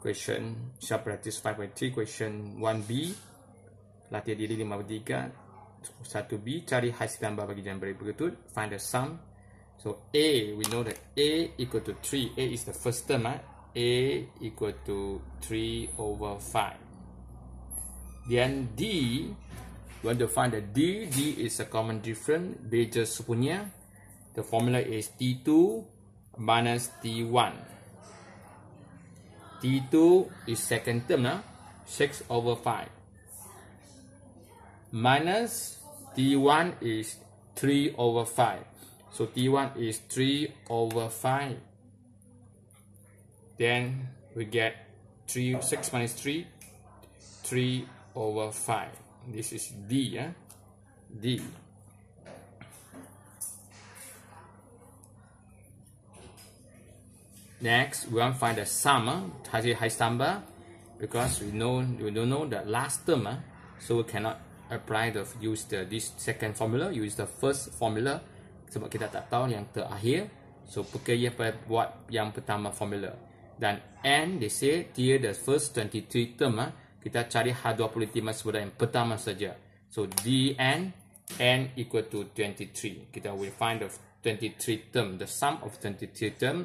question Sharp practice 5.3 question 1B Latihan diri 5.3 1B Cari hasil tambah bagi jam beri berketut Find the sum So A We know that A equal to 3 A is the first term eh? A equal to 3 over 5 Then D You want to find the D D is a common different Beja sepunya The formula is T2 minus T1 T 2 is second term, lah, 6 over 5. Minus T 1 is 3 over 5. So T 1 is 3 over 5. Then we get 3, 6 minus 3, 3 over 5. This is D, yeah? D. Next, we want to find the sum, how uh, ah, high number, because we know we don't know the last term, uh, so we cannot apply the use the this second formula, use the first formula. Sebab kita tak tahu yang terakhir, so pekerja buat yang pertama formula. Dan n, they say, tier the first 23 term, uh, kita cari H25 sebenarnya yang pertama saja. So dn, n equal to 23. Kita will find the 23 term, the sum of 23 term.